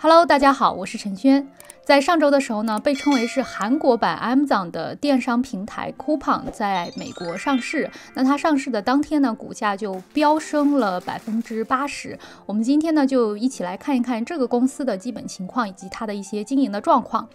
Hello，大家好，我是陈轩。在上周的时候呢，被称为是韩国版 Amazon 的电商平台 Coupon 在美国上市。那它上市的当天呢，股价就飙升了百分之八十。我们今天呢，就一起来看一看这个公司的基本情况以及它的一些经营的状况。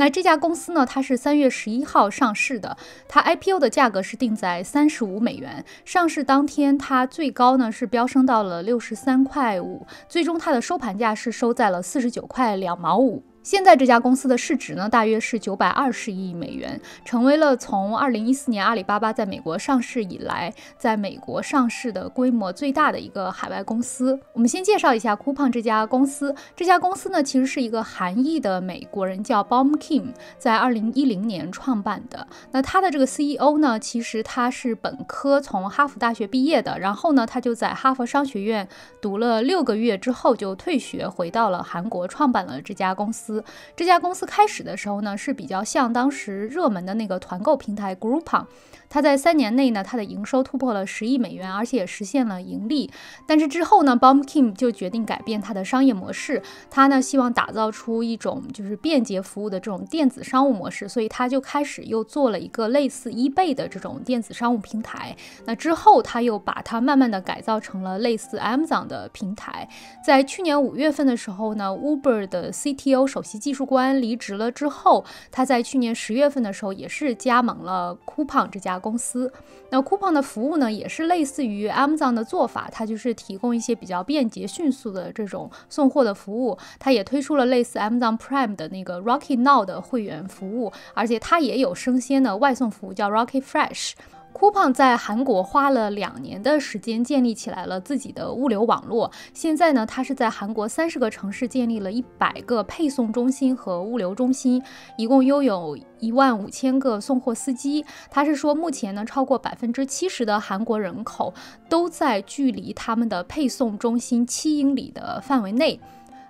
那这家公司呢？它是三月十一号上市的，它 IPO 的价格是定在三十五美元。上市当天，它最高呢是飙升到了六十三块五，最终它的收盘价是收在了四十九块两毛五。现在这家公司的市值呢，大约是九百二十亿美元，成为了从二零一四年阿里巴巴在美国上市以来，在美国上市的规模最大的一个海外公司。我们先介绍一下 Coupon 这家公司。这家公司呢，其实是一个韩裔的美国人，叫 Baum Kim，在二零一零年创办的。那他的这个 CEO 呢，其实他是本科从哈佛大学毕业的，然后呢，他就在哈佛商学院读了六个月之后就退学，回到了韩国，创办了这家公司。这家公司开始的时候呢，是比较像当时热门的那个团购平台 Groupon。它在三年内呢，它的营收突破了十亿美元，而且也实现了盈利。但是之后呢，Bomb Kim 就决定改变它的商业模式。他呢，希望打造出一种就是便捷服务的这种电子商务模式，所以他就开始又做了一个类似 eBay 的这种电子商务平台。那之后他又把它慢慢的改造成了类似 Amazon 的平台。在去年五月份的时候呢，Uber 的 CTO 首首席技术官离职了之后，他在去年十月份的时候也是加盟了 c o u p o n 这家公司。那 c o u p o n 的服务呢，也是类似于 Amazon 的做法，它就是提供一些比较便捷、迅速的这种送货的服务。它也推出了类似 Amazon Prime 的那个 r o c k y Now 的会员服务，而且它也有生鲜的外送服务，叫 r o c k y Fresh。Coupon 在韩国花了两年的时间建立起来了自己的物流网络。现在呢，它是在韩国三十个城市建立了一百个配送中心和物流中心，一共拥有一万五千个送货司机。他是说，目前呢，超过百分之七十的韩国人口都在距离他们的配送中心七英里的范围内。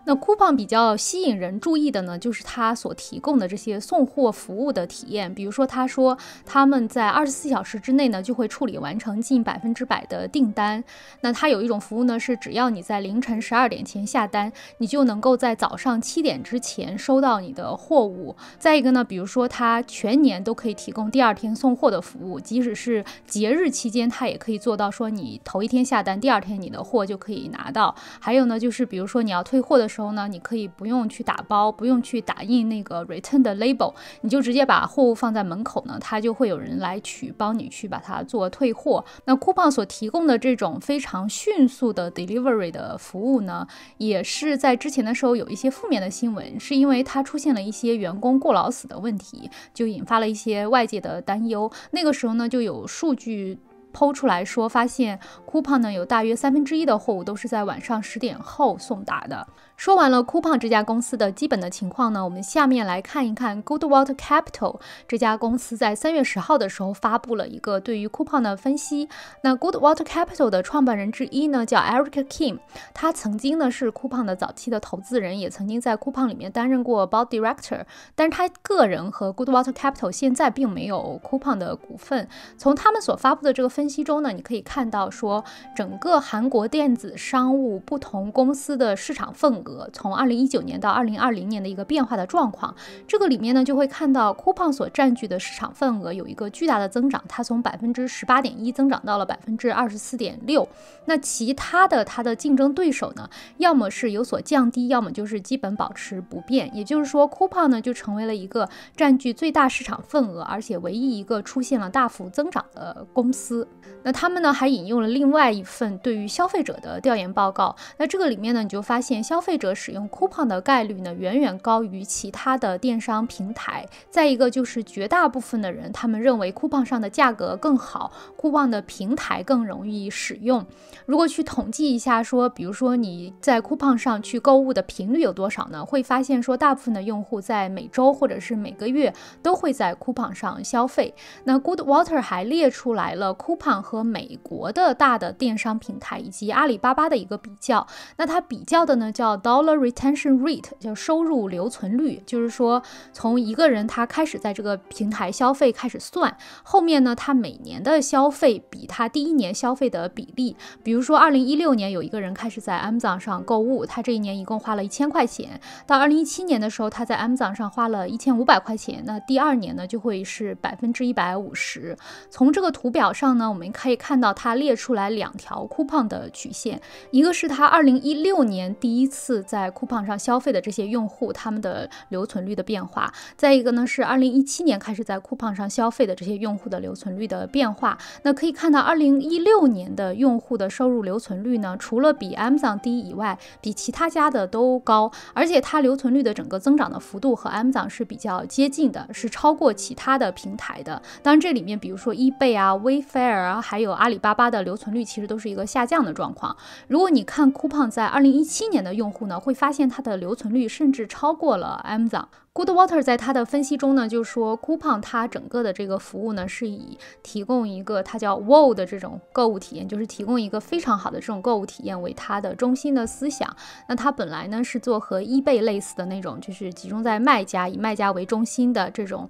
那 coupon 比较吸引人注意的呢，就是它所提供的这些送货服务的体验。比如说，他说他们在二十四小时之内呢，就会处理完成近百分之百的订单。那它有一种服务呢，是只要你在凌晨十二点前下单，你就能够在早上七点之前收到你的货物。再一个呢，比如说他全年都可以提供第二天送货的服务，即使是节日期间，他也可以做到说你头一天下单，第二天你的货就可以拿到。还有呢，就是比如说你要退货的。时候呢，你可以不用去打包，不用去打印那个 return 的 label，你就直接把货物放在门口呢，它就会有人来取，帮你去把它做退货。那 coupon 所提供的这种非常迅速的 delivery 的服务呢，也是在之前的时候有一些负面的新闻，是因为它出现了一些员工过劳死的问题，就引发了一些外界的担忧。那个时候呢，就有数据抛出来说，发现 coupon 呢有大约三分之一的货物都是在晚上十点后送达的。说完了 Coupon 这家公司的基本的情况呢，我们下面来看一看 Goodwater Capital 这家公司，在三月十号的时候发布了一个对于 Coupon 的分析。那 Goodwater Capital 的创办人之一呢，叫 Erica Kim，他曾经呢是 Coupon 的早期的投资人，也曾经在 Coupon 里面担任过 Board Director，但是他个人和 Goodwater Capital 现在并没有 Coupon 的股份。从他们所发布的这个分析中呢，你可以看到说，整个韩国电子商务不同公司的市场份额。从二零一九年到二零二零年的一个变化的状况，这个里面呢就会看到 coupon 所占据的市场份额有一个巨大的增长，它从百分之十八点一增长到了百分之二十四点六。那其他的它的竞争对手呢，要么是有所降低，要么就是基本保持不变。也就是说，c o u p o n 呢就成为了一个占据最大市场份额，而且唯一一个出现了大幅增长的公司。那他们呢还引用了另外一份对于消费者的调研报告，那这个里面呢你就发现消费。者使用 coupon 的概率呢，远远高于其他的电商平台。再一个就是，绝大部分的人他们认为 coupon 上的价格更好，coupon 的平台更容易使用。如果去统计一下，说比如说你在 coupon 上去购物的频率有多少呢？会发现说，大部分的用户在每周或者是每个月都会在 coupon 上消费。那 Goodwater 还列出来了 coupon 和美国的大的电商平台以及阿里巴巴的一个比较。那它比较的呢，叫 d o l l a r retention rate 叫收入留存率，就是说从一个人他开始在这个平台消费开始算，后面呢他每年的消费比他第一年消费的比例，比如说二零一六年有一个人开始在 Amazon 上购物，他这一年一共花了一千块钱，到二零一七年的时候他在 Amazon 上花了一千五百块钱，那第二年呢就会是百分之一百五十。从这个图表上呢我们可以看到，它列出来两条 coupon 的曲线，一个是他二零一六年第一次。在酷胖上消费的这些用户，他们的留存率的变化。再一个呢，是二零一七年开始在酷胖上消费的这些用户的留存率的变化。那可以看到，二零一六年的用户的收入留存率呢，除了比 Amazon 低以外，比其他家的都高，而且它留存率的整个增长的幅度和 Amazon 是比较接近的，是超过其他的平台的。当然，这里面比如说 eBay 啊、Wayfair 啊，还有阿里巴巴的留存率，其实都是一个下降的状况。如果你看酷胖在二零一七年的用户，呢，会发现它的留存率甚至超过了 Amazon。Goodwater 在他的分析中呢，就说 c o u p o n 它整个的这个服务呢，是以提供一个它叫 Wow 的这种购物体验，就是提供一个非常好的这种购物体验为它的中心的思想。那它本来呢是做和 eBay 类似的那种，就是集中在卖家，以卖家为中心的这种。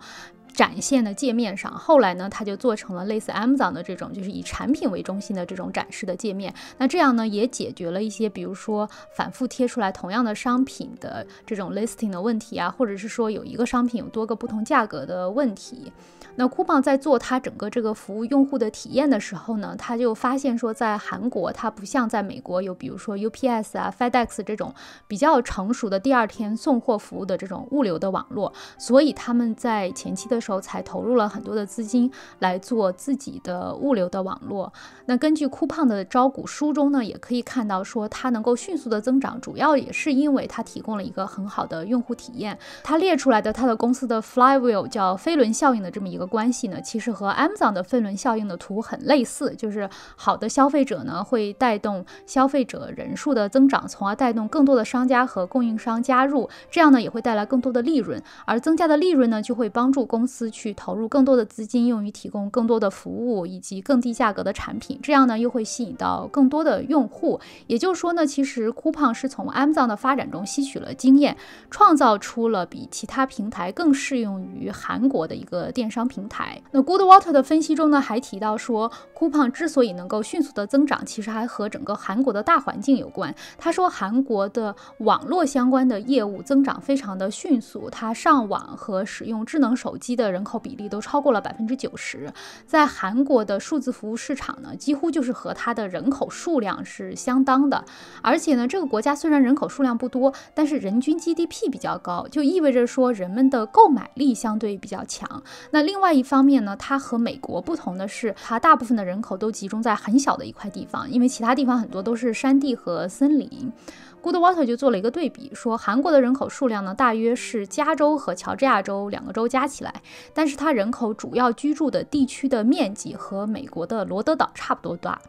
展现的界面上，后来呢，它就做成了类似 Amazon 的这种，就是以产品为中心的这种展示的界面。那这样呢，也解决了一些，比如说反复贴出来同样的商品的这种 listing 的问题啊，或者是说有一个商品有多个不同价格的问题。那 Coupon 在做它整个这个服务用户的体验的时候呢，他就发现说，在韩国它不像在美国有，比如说 UPS 啊、FedEx 这种比较成熟的第二天送货服务的这种物流的网络，所以他们在前期的。时候才投入了很多的资金来做自己的物流的网络。那根据酷胖的招股书中呢，也可以看到说它能够迅速的增长，主要也是因为它提供了一个很好的用户体验。它列出来的它的公司的 flywheel 叫飞轮效应的这么一个关系呢，其实和 Amazon 的飞轮效应的图很类似，就是好的消费者呢会带动消费者人数的增长，从而带动更多的商家和供应商加入，这样呢也会带来更多的利润，而增加的利润呢就会帮助公司去投入更多的资金，用于提供更多的服务以及更低价格的产品，这样呢又会吸引到更多的用户。也就是说呢，其实 Coupon 是从 Amazon 的发展中吸取了经验，创造出了比其他平台更适用于韩国的一个电商平台。那 Goodwater 的分析中呢，还提到说，c o u p o n 之所以能够迅速的增长，其实还和整个韩国的大环境有关。他说，韩国的网络相关的业务增长非常的迅速，他上网和使用智能手机。的人口比例都超过了百分之九十，在韩国的数字服务市场呢，几乎就是和它的人口数量是相当的。而且呢，这个国家虽然人口数量不多，但是人均 GDP 比较高，就意味着说人们的购买力相对比较强。那另外一方面呢，它和美国不同的是，它大部分的人口都集中在很小的一块地方，因为其他地方很多都是山地和森林。Goodwater 就做了一个对比，说韩国的人口数量呢，大约是加州和乔治亚州两个州加起来，但是它人口主要居住的地区的面积和美国的罗德岛差不多大。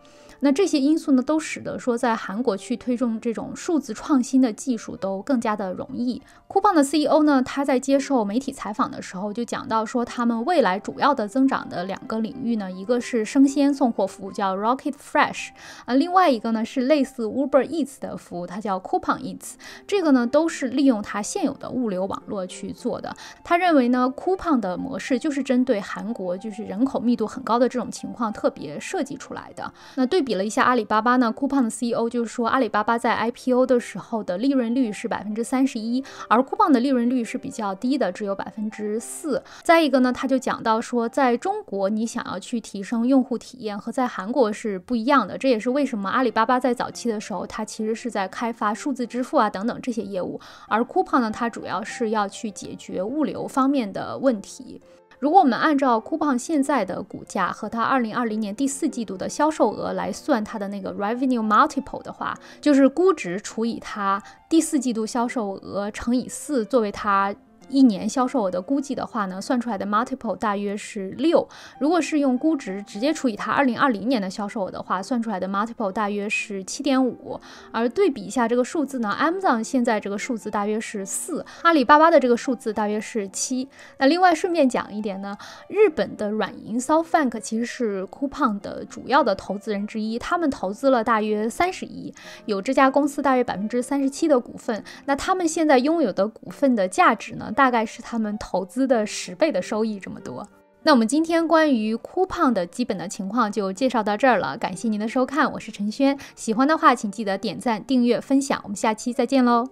那这些因素呢，都使得说在韩国去推动这种数字创新的技术都更加的容易。酷棒的 CEO 呢，他在接受媒体采访的时候就讲到说，他们未来主要的增长的两个领域呢，一个是生鲜送货服务，叫 Rocket Fresh，啊，另外一个呢是类似 Uber Eats 的服务，它叫。Couponins 这个呢，都是利用它现有的物流网络去做的。他认为呢，Coupon 的模式就是针对韩国，就是人口密度很高的这种情况特别设计出来的。那对比了一下阿里巴巴呢，Coupon 的 CEO 就是说，阿里巴巴在 IPO 的时候的利润率是百分之三十一，而 Coupon 的利润率是比较低的，只有百分之四。再一个呢，他就讲到说，在中国你想要去提升用户体验和在韩国是不一样的，这也是为什么阿里巴巴在早期的时候，它其实是在开发。数字支付啊等等这些业务，而 Coupon 呢，它主要是要去解决物流方面的问题。如果我们按照 Coupon 现在的股价和它二零二零年第四季度的销售额来算它的那个 revenue multiple 的话，就是估值除以它第四季度销售额乘以四，作为它。一年销售额的估计的话呢，算出来的 multiple 大约是六。如果是用估值直接除以它二零二零年的销售额的话，算出来的 multiple 大约是七点五。而对比一下这个数字呢，Amazon 现在这个数字大约是四，阿里巴巴的这个数字大约是七。那另外顺便讲一点呢，日本的软银 SoftBank 其实是 Coupon 的主要的投资人之一，他们投资了大约三十亿，有这家公司大约百分之三十七的股份。那他们现在拥有的股份的价值呢？大大概是他们投资的十倍的收益这么多。那我们今天关于酷胖的基本的情况就介绍到这儿了。感谢您的收看，我是陈轩。喜欢的话，请记得点赞、订阅、分享。我们下期再见喽。